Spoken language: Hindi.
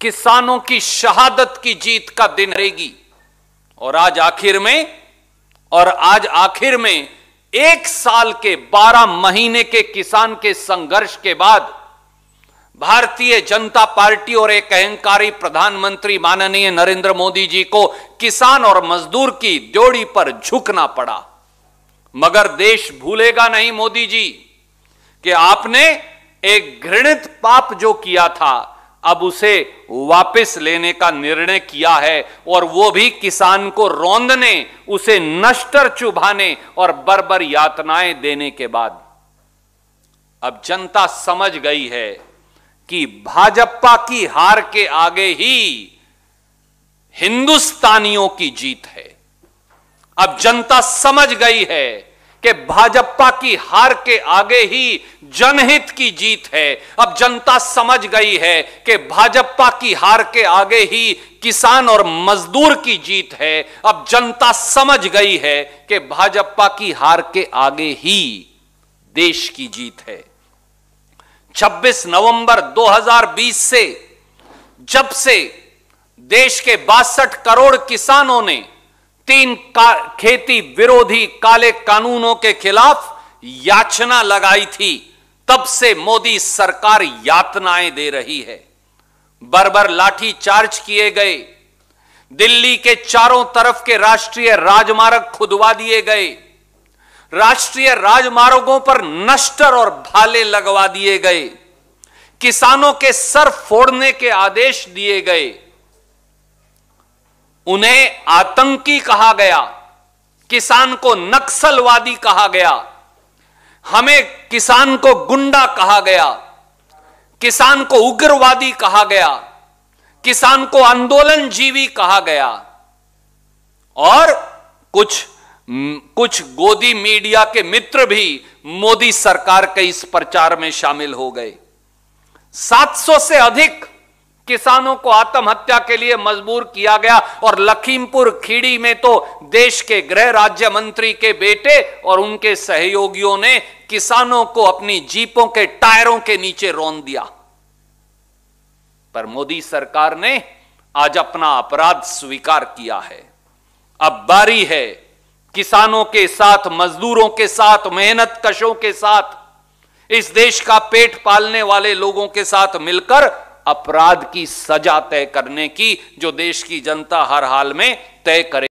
किसानों की शहादत की जीत का दिन रहेगी और आज आखिर में और आज आखिर में एक साल के बारह महीने के किसान के संघर्ष के बाद भारतीय जनता पार्टी और एक अहंकारी प्रधानमंत्री माननीय नरेंद्र मोदी जी को किसान और मजदूर की जोड़ी पर झुकना पड़ा मगर देश भूलेगा नहीं मोदी जी कि आपने एक घृणित पाप जो किया था अब उसे वापस लेने का निर्णय किया है और वो भी किसान को रौंदने उसे नष्टर चुभाने और बरबर यातनाएं देने के बाद अब जनता समझ गई है कि भाजपा की हार के आगे ही हिंदुस्तानियों की जीत है अब जनता समझ गई है कि भाजपा की हार के आगे ही जनहित की जीत है अब जनता समझ गई है कि भाजपा की हार के आगे ही किसान और मजदूर की जीत है अब जनता समझ गई है कि भाजपा की हार के आगे ही देश की जीत है 26 नवंबर 2020 से जब से देश के बासठ करोड़ किसानों ने तीन का, खेती विरोधी काले कानूनों के खिलाफ याचना लगाई थी तब से मोदी सरकार यातनाएं दे रही है बरबर लाठी चार्ज किए गए दिल्ली के चारों तरफ के राष्ट्रीय राजमार्ग खुदवा दिए गए राष्ट्रीय राजमार्गों पर नष्टर और भाले लगवा दिए गए किसानों के सर फोड़ने के आदेश दिए गए उन्हें आतंकी कहा गया किसान को नक्सलवादी कहा गया हमें किसान को गुंडा कहा गया किसान को उग्रवादी कहा गया किसान को आंदोलन जीवी कहा गया और कुछ कुछ गोदी मीडिया के मित्र भी मोदी सरकार के इस प्रचार में शामिल हो गए 700 से अधिक किसानों को आत्महत्या के लिए मजबूर किया गया और लखीमपुर खीड़ी में तो देश के गृह राज्य मंत्री के बेटे और उनके सहयोगियों ने किसानों को अपनी जीपों के टायरों के नीचे रोन दिया पर मोदी सरकार ने आज अपना अपराध स्वीकार किया है अब बारी है किसानों के साथ मजदूरों के साथ मेहनत कशों के साथ इस देश का पेट पालने वाले लोगों के साथ मिलकर अपराध की सजा तय करने की जो देश की जनता हर हाल में तय करे